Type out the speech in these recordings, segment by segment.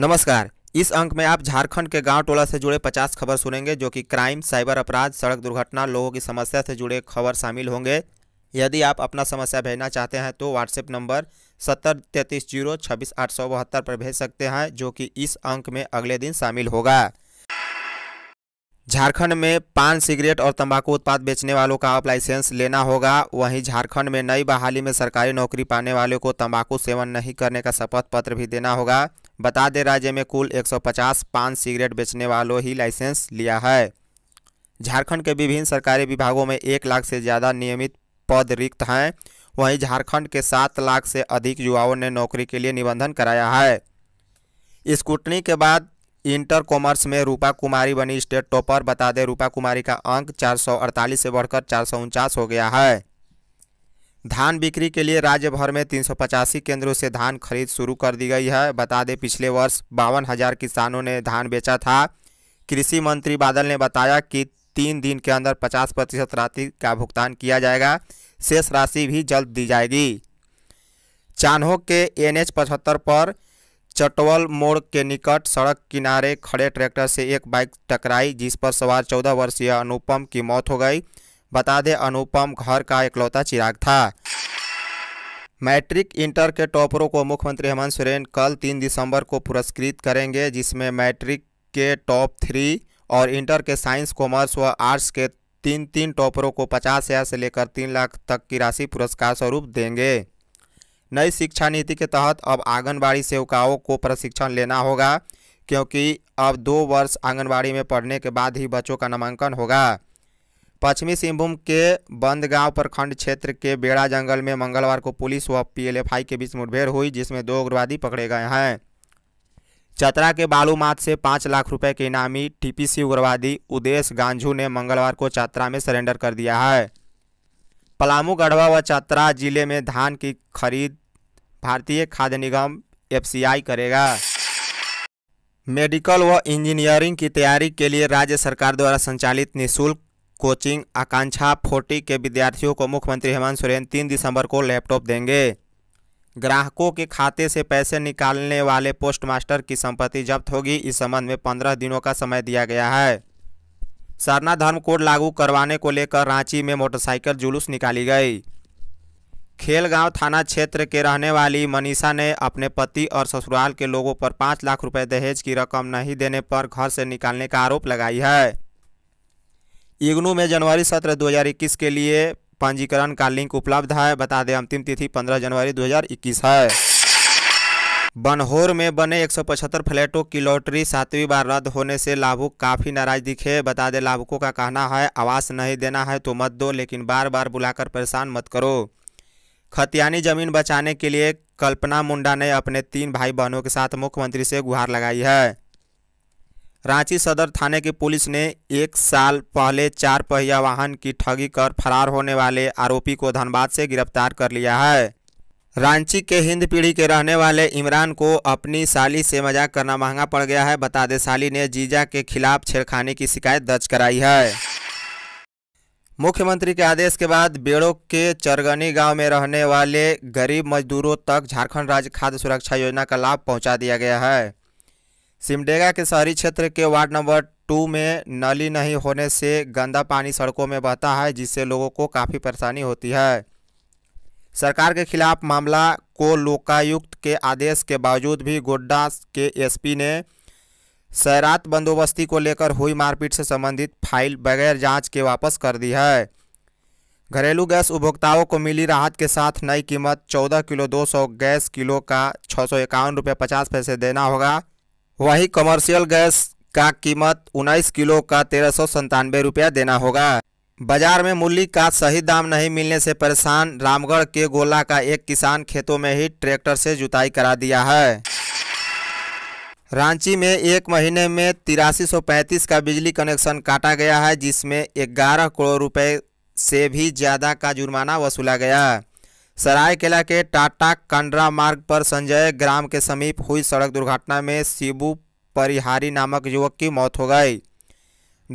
नमस्कार इस अंक में आप झारखंड के गांव टोला से जुड़े 50 खबर सुनेंगे जो कि क्राइम साइबर अपराध सड़क दुर्घटना लोगों की समस्या से जुड़े खबर शामिल होंगे यदि आप अपना समस्या भेजना चाहते हैं तो व्हाट्सएप नंबर सत्तर तैंतीस जीरो छब्बीस आठ सौ बहत्तर पर भेज सकते हैं जो कि इस अंक में अगले दिन शामिल होगा झारखंड में पान सिगरेट और तंबाकू उत्पाद बेचने वालों का आप लाइसेंस लेना होगा वहीं झारखंड में नई बहाली में सरकारी नौकरी पाने वालों को तंबाकू सेवन नहीं करने का शपथ पत्र भी देना होगा बता दें राज्य में कुल 150 पान सिगरेट बेचने वालों ही लाइसेंस लिया है झारखंड के विभिन्न सरकारी विभागों में एक लाख से ज़्यादा नियमित पद रिक्त हैं वहीं झारखंड के सात लाख से अधिक युवाओं ने नौकरी के लिए निबंधन कराया है स्कूटनी के बाद इंटर कॉमर्स में रूपा कुमारी बनी स्टेट टॉपर बता दें रूपा कुमारी का अंक चार से बढ़कर चार हो गया है धान बिक्री के लिए राज्य भर में तीन केंद्रों से धान खरीद शुरू कर दी गई है बता दें पिछले वर्ष बावन हज़ार किसानों ने धान बेचा था कृषि मंत्री बादल ने बताया कि तीन दिन के अंदर 50 प्रतिशत राशि का भुगतान किया जाएगा शेष राशि भी जल्द दी जाएगी चान्हो के एन एच पर चटवल मोड़ के निकट सड़क किनारे खड़े ट्रैक्टर से एक बाइक टकराई जिस पर सवार चौदह वर्षीय अनुपम की मौत हो गई बता दें अनुपम घर का इकलौता चिराग था मैट्रिक इंटर के टॉपरों को मुख्यमंत्री हेमंत सोरेन कल तीन दिसंबर को पुरस्कृत करेंगे जिसमें मैट्रिक के टॉप थ्री और इंटर के साइंस कॉमर्स व आर्ट्स के तीन तीन टॉपरों को पचास हज़ार से लेकर तीन लाख तक की राशि पुरस्कार स्वरूप देंगे नई शिक्षा नीति के तहत अब आंगनबाड़ी सेवकाओं को प्रशिक्षण लेना होगा क्योंकि अब दो वर्ष आंगनबाड़ी में पढ़ने के बाद ही बच्चों का नामांकन होगा पश्चिमी सिंहभूम के बंदगांव प्रखंड क्षेत्र के बेड़ा जंगल में मंगलवार को पुलिस व पीएलएफआई के बीच मुठभेड़ हुई जिसमें दो उग्रवादी पकड़े गए हैं चतरा के बालूमाथ से पाँच लाख रुपए के इनामी टीपीसी उग्रवादी उदेश गांझू ने मंगलवार को चतरा में सरेंडर कर दिया है पलामू गढ़वा व चतरा जिले में धान की खरीद भारतीय खाद्य निगम एफसीआई करेगा मेडिकल व इंजीनियरिंग की तैयारी के लिए राज्य सरकार द्वारा संचालित निःशुल्क कोचिंग आकांक्षा फोर्टी के विद्यार्थियों को मुख्यमंत्री हेमंत सोरेन तीन दिसंबर को लैपटॉप देंगे ग्राहकों के खाते से पैसे निकालने वाले पोस्टमास्टर की संपत्ति जब्त होगी इस संबंध में पंद्रह दिनों का समय दिया गया है सरना धर्म कोड लागू करवाने को लेकर रांची में मोटरसाइकिल जुलूस निकाली गई खेलगांव थाना क्षेत्र के रहने वाली मनीषा ने अपने पति और ससुराल के लोगों पर पाँच लाख रुपए दहेज की रकम नहीं देने पर घर से निकालने का आरोप लगाई है इग्नू में जनवरी सत्र 2021 के लिए पंजीकरण का लिंक उपलब्ध है बता दें अंतिम तिथि 15 जनवरी 2021 है बनहोर में बने 175 फ्लैटों की लॉटरी सातवीं बार रद्द होने से लाभुक काफ़ी नाराज दिखे बता दें लाभुकों का कहना है आवास नहीं देना है तो मत दो लेकिन बार बार बुलाकर परेशान मत करो खतियानी जमीन बचाने के लिए कल्पना मुंडा ने अपने तीन भाई बहनों के साथ मुख्यमंत्री से गुहार लगाई है रांची सदर थाने की पुलिस ने एक साल पहले चार पहिया वाहन की ठगी कर फरार होने वाले आरोपी को धनबाद से गिरफ्तार कर लिया है रांची के हिंद पीढ़ी के रहने वाले इमरान को अपनी साली से मजाक करना महंगा पड़ गया है बता दे साली ने जीजा के खिलाफ छेड़खानी की शिकायत दर्ज कराई है मुख्यमंत्री के आदेश के बाद बेड़ो के चरगनी गांव में रहने वाले गरीब मजदूरों तक झारखंड राज्य खाद्य सुरक्षा योजना का लाभ पहुंचा दिया गया है सिमडेगा के शहरी क्षेत्र के वार्ड नंबर टू में नली नहीं होने से गंदा पानी सड़कों में बहता है जिससे लोगों को काफ़ी परेशानी होती है सरकार के खिलाफ मामला को लोकायुक्त के आदेश के बावजूद भी गोड्डा के एसपी ने सैरात बंदोबस्ती को लेकर हुई मारपीट से संबंधित फाइल बगैर जांच के वापस कर दी है घरेलू गैस उपभोक्ताओं को मिली राहत के साथ नई कीमत 14 किलो 200 गैस किलो का छः सौ इक्यावन रुपये पचास पैसे देना होगा वहीं कमर्शियल गैस का कीमत उन्नीस किलो का तेरह सौ संतानवे रुपया देना होगा बाजार में मूल्य का सही दाम नहीं मिलने से परेशान रामगढ़ के गोला का एक किसान खेतों में ही ट्रैक्टर से जुताई करा दिया है रांची में एक महीने में तिरासी का बिजली कनेक्शन काटा गया है जिसमें ग्यारह करोड़ रुपए से भी ज़्यादा का जुर्माना वसूला गया सरायकेला के टाटा कंडरा मार्ग पर संजय ग्राम के समीप हुई सड़क दुर्घटना में शिबू परिहारी नामक युवक की मौत हो गई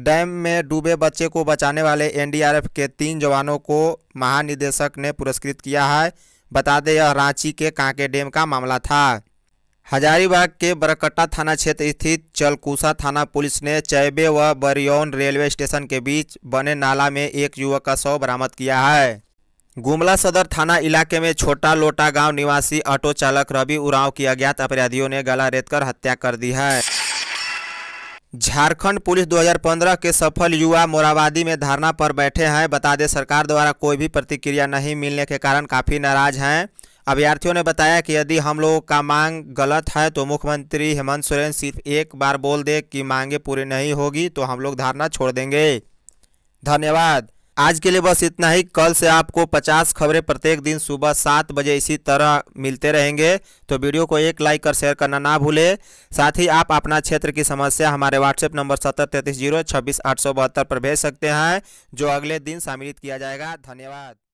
डैम में डूबे बच्चे को बचाने वाले एनडीआरएफ के तीन जवानों को महानिदेशक ने पुरस्कृत किया है बता दें यह रांची के कांके डैम का मामला था हजारीबाग के बरकट्टा थाना क्षेत्र स्थित चलकूसा थाना पुलिस ने चैबे व बरियौन रेलवे स्टेशन के बीच बने नाला में एक युवक का शव बरामद किया है गुमला सदर थाना इलाके में छोटा लोटा गांव निवासी ऑटो चालक रवि उराव की अज्ञात अपराधियों ने गला रेतकर हत्या कर दी है झारखंड पुलिस 2015 के सफल युवा मोराबादी में धारणा पर बैठे हैं बता दें सरकार द्वारा कोई भी प्रतिक्रिया नहीं मिलने के कारण काफ़ी नाराज हैं अभ्यर्थियों ने बताया कि यदि हम लोगों का मांग गलत है तो मुख्यमंत्री हेमंत सोरेन सिर्फ एक बार बोल दे कि मांगे पूरी नहीं होगी तो हम लोग धारणा छोड़ देंगे धन्यवाद आज के लिए बस इतना ही कल से आपको 50 खबरें प्रत्येक दिन सुबह सात बजे इसी तरह मिलते रहेंगे तो वीडियो को एक लाइक और शेयर करना ना भूले साथ ही आप अपना क्षेत्र की समस्या हमारे व्हाट्सएप नंबर सत्तर तैंतीस जीरो छब्बीस आठ सौ बहत्तर पर भेज सकते हैं जो अगले दिन सम्मिलित किया जाएगा धन्यवाद